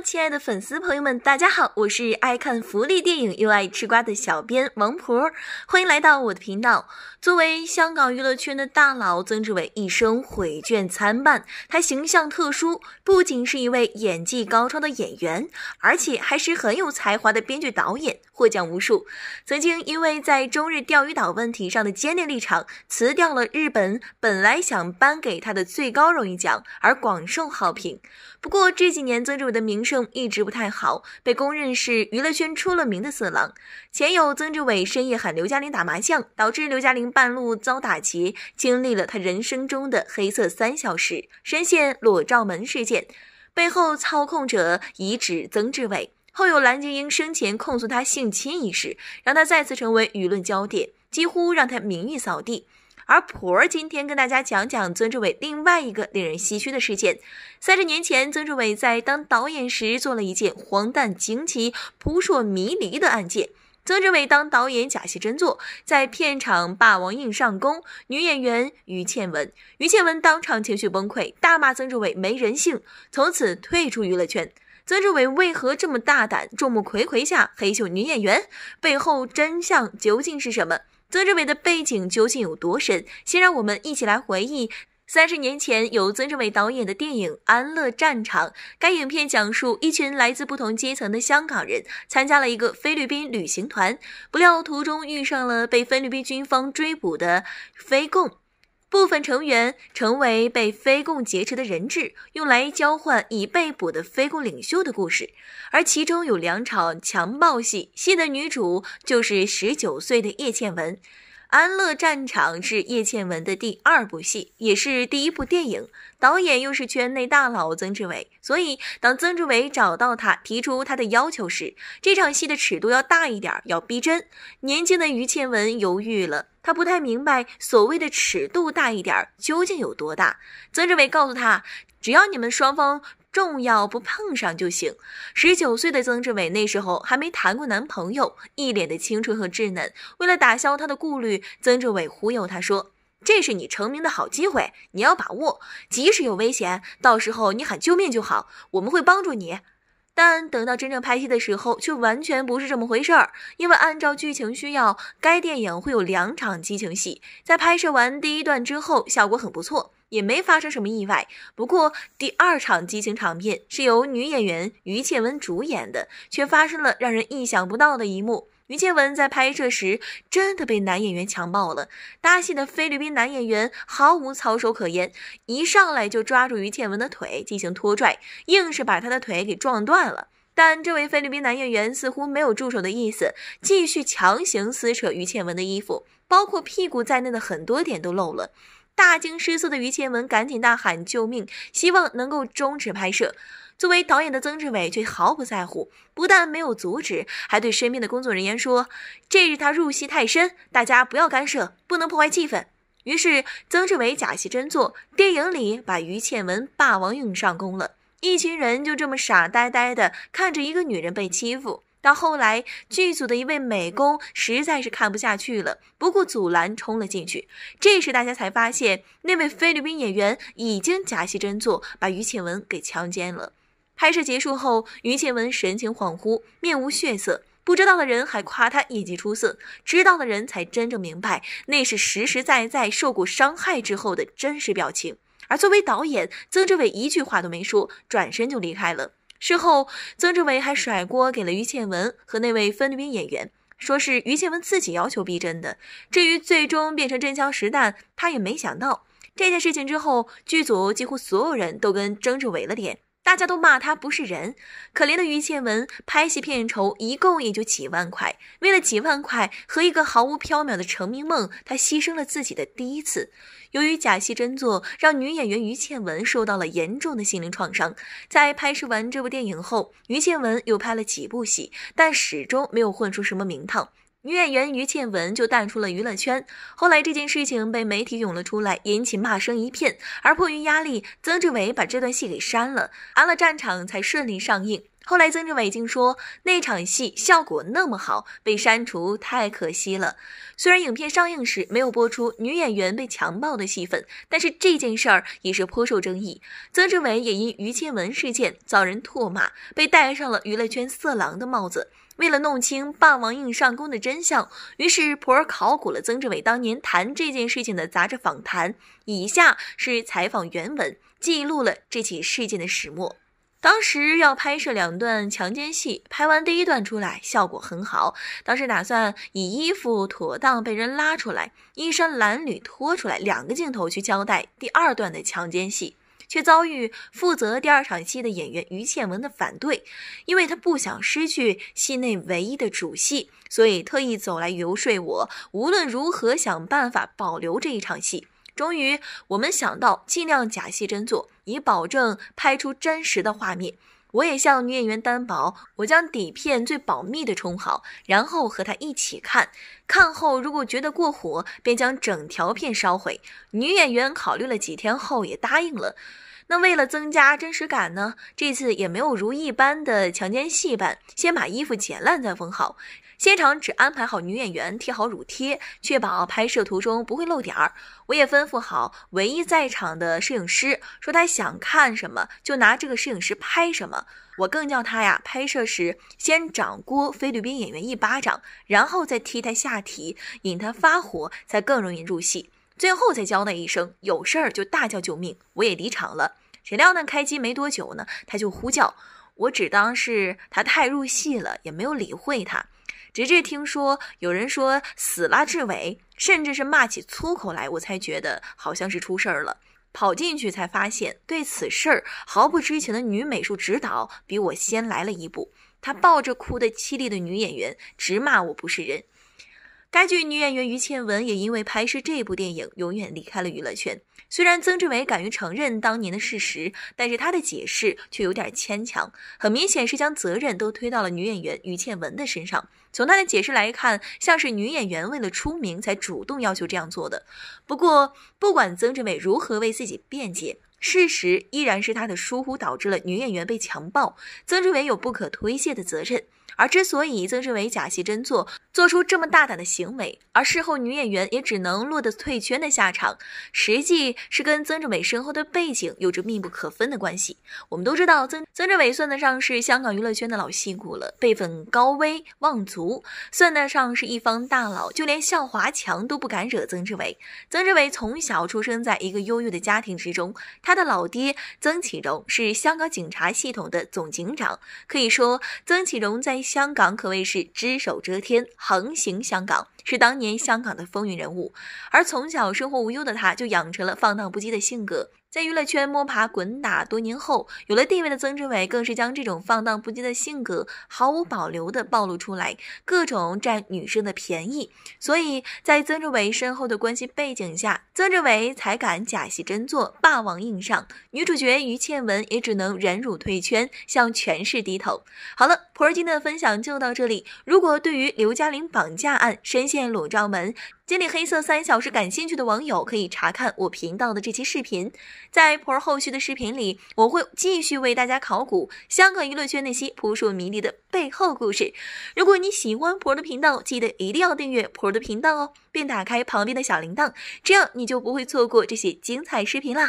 亲爱的粉丝朋友们，大家好，我是爱看福利电影又爱吃瓜的小编王婆，欢迎来到我的频道。作为香港娱乐圈的大佬，曾志伟一生毁卷参半。他形象特殊，不仅是一位演技高超的演员，而且还是很有才华的编剧导演，获奖无数。曾经因为在中日钓鱼岛问题上的坚定立场，辞掉了日本本来想颁给他的最高荣誉奖，而广受好评。不过这几年，曾志伟的名。声一直不太好，被公认是娱乐圈出了名的色狼。前有曾志伟深夜喊刘嘉玲打麻将，导致刘嘉玲半路遭打劫，经历了他人生中的黑色三小时，深陷裸照门事件，背后操控者疑指曾志伟。后有蓝洁瑛生前控诉他性侵一事，让他再次成为舆论焦点，几乎让他名誉扫地。而婆今天跟大家讲讲曾志伟另外一个令人唏嘘的事件。三十年前，曾志伟在当导演时做了一件荒诞、惊奇、扑朔迷离的案件。曾志伟当导演假戏真做，在片场霸王硬上弓，女演员于倩文，于倩文当场情绪崩溃，大骂曾志伟没人性，从此退出娱乐圈。曾志伟为何这么大胆，众目睽睽下黑秀女演员？背后真相究竟是什么？曾志伟的背景究竟有多深？先让我们一起来回忆三十年前由曾志伟导演的电影《安乐战场》。该影片讲述一群来自不同阶层的香港人参加了一个菲律宾旅行团，不料途中遇上了被菲律宾军方追捕的菲共。部分成员成为被非共劫持的人质，用来交换已被捕的非共领袖的故事，而其中有两场强暴戏，戏的女主就是十九岁的叶倩文。《安乐战场》是叶倩文的第二部戏，也是第一部电影，导演又是圈内大佬曾志伟，所以当曾志伟找到他提出他的要求时，这场戏的尺度要大一点，要逼真。年轻的于倩文犹豫了，他不太明白所谓的尺度大一点究竟有多大。曾志伟告诉他，只要你们双方。重要不碰上就行。十九岁的曾志伟那时候还没谈过男朋友，一脸的青春和稚嫩。为了打消他的顾虑，曾志伟忽悠他说：“这是你成名的好机会，你要把握。即使有危险，到时候你喊救命就好，我们会帮助你。”但等到真正拍戏的时候，却完全不是这么回事儿。因为按照剧情需要，该电影会有两场激情戏。在拍摄完第一段之后，效果很不错。也没发生什么意外，不过第二场激情场面是由女演员于倩文主演的，却发生了让人意想不到的一幕。于倩文在拍摄时真的被男演员强暴了。搭戏的菲律宾男演员毫无操守可言，一上来就抓住于倩文的腿进行拖拽，硬是把她的腿给撞断了。但这位菲律宾男演员似乎没有住手的意思，继续强行撕扯于倩文的衣服，包括屁股在内的很多点都露了。大惊失色的于倩文赶紧大喊救命，希望能够终止拍摄。作为导演的曾志伟却毫不在乎，不但没有阻止，还对身边的工作人员说：“这是他入戏太深，大家不要干涉，不能破坏气氛。”于是，曾志伟假戏真做，电影里把于倩文霸王硬上弓了。一群人就这么傻呆呆的看着一个女人被欺负。到后来，剧组的一位美工实在是看不下去了，不顾阻拦冲了进去。这时，大家才发现那位菲律宾演员已经假戏真做，把于倩文给强奸了。拍摄结束后，于倩文神情恍惚，面无血色。不知道的人还夸她演技出色，知道的人才真正明白，那是实实在在受过伤害之后的真实表情。而作为导演曾志伟，一句话都没说，转身就离开了。事后，曾志伟还甩锅给了于倩文和那位菲律宾演员，说是于倩文自己要求逼真的。至于最终变成真枪实弹，他也没想到。这件事情之后，剧组几乎所有人都跟曾志伟了脸。大家都骂他不是人，可怜的于倩文，拍戏片酬一共也就几万块，为了几万块和一个毫无缥缈的成名梦，她牺牲了自己的第一次。由于假戏真做，让女演员于倩文受到了严重的心灵创伤。在拍摄完这部电影后，于倩文又拍了几部戏，但始终没有混出什么名堂。女演员于倩文就淡出了娱乐圈。后来这件事情被媒体涌了出来，引起骂声一片。而迫于压力，曾志伟把这段戏给删了，安了战场才顺利上映。后来曾志伟竟说那场戏效果那么好，被删除太可惜了。虽然影片上映时没有播出女演员被强暴的戏份，但是这件事儿也是颇受争议。曾志伟也因于倩文事件遭人唾骂，被戴上了娱乐圈色狼的帽子。为了弄清“霸王硬上弓”的真相，于是普尔考古了曾志伟当年谈这件事情的杂志访谈。以下是采访原文，记录了这起事件的始末。当时要拍摄两段强奸戏，拍完第一段出来效果很好，当时打算以衣服妥当被人拉出来，衣衫褴褛拖出来两个镜头去交代第二段的强奸戏。却遭遇负责第二场戏的演员于倩文的反对，因为他不想失去戏内唯一的主戏，所以特意走来游说我，无论如何想办法保留这一场戏。终于，我们想到尽量假戏真做，以保证拍出真实的画面。我也向女演员担保，我将底片最保密的充好，然后和她一起看看后，如果觉得过火，便将整条片烧毁。女演员考虑了几天后也答应了。那为了增加真实感呢，这次也没有如一般的强奸戏般，先把衣服剪烂再封好。现场只安排好女演员贴好乳贴，确保拍摄途中不会露点儿。我也吩咐好唯一在场的摄影师，说他想看什么就拿这个摄影师拍什么。我更叫他呀，拍摄时先掌掴菲律宾演员一巴掌，然后再踢他下体，引他发火，才更容易入戏。最后再交代一声有事儿就大叫救命，我也离场了。谁料呢，开机没多久呢，他就呼叫我，只当是他太入戏了，也没有理会他。直至听说有人说死拉志伟，甚至是骂起粗口来，我才觉得好像是出事儿了。跑进去才发现，对此事儿毫不知情的女美术指导比我先来了一步。她抱着哭得凄厉的女演员，直骂我不是人。该剧女演员于倩文也因为拍摄这部电影永远离开了娱乐圈。虽然曾志伟敢于承认当年的事实，但是他的解释却有点牵强，很明显是将责任都推到了女演员于倩文的身上。从他的解释来看，像是女演员为了出名才主动要求这样做的。不过，不管曾志伟如何为自己辩解，事实依然是他的疏忽导致了女演员被强暴，曾志伟有不可推卸的责任。而之所以曾志伟假戏真做，做出这么大胆的行为，而事后女演员也只能落得退圈的下场，实际是跟曾志伟身后的背景有着密不可分的关系。我们都知道曾曾志伟算得上是香港娱乐圈的老戏骨了，辈分高危望族，算得上是一方大佬，就连向华强都不敢惹曾志伟。曾志伟从小出生在一个优越的家庭之中，他的老爹曾启荣是香港警察系统的总警长，可以说曾启荣在香港可谓是只手遮天，横行香港。是当年香港的风云人物，而从小生活无忧的他，就养成了放荡不羁的性格。在娱乐圈摸爬滚打多年后，有了地位的曾志伟，更是将这种放荡不羁的性格毫无保留地暴露出来，各种占女生的便宜。所以在曾志伟深厚的关系背景下，曾志伟才敢假戏真做，霸王硬上。女主角于倩文也只能忍辱退圈，向权势低头。好了，普尔今天的分享就到这里。如果对于刘嘉玲绑架案深，见裸照门，经历黑色三小时。感兴趣的网友可以查看我频道的这期视频。在普洱后续的视频里，我会继续为大家考古香港娱乐圈那些扑朔迷离的背后故事。如果你喜欢普洱的频道，记得一定要订阅普洱的频道哦，并打开旁边的小铃铛，这样你就不会错过这些精彩视频啦。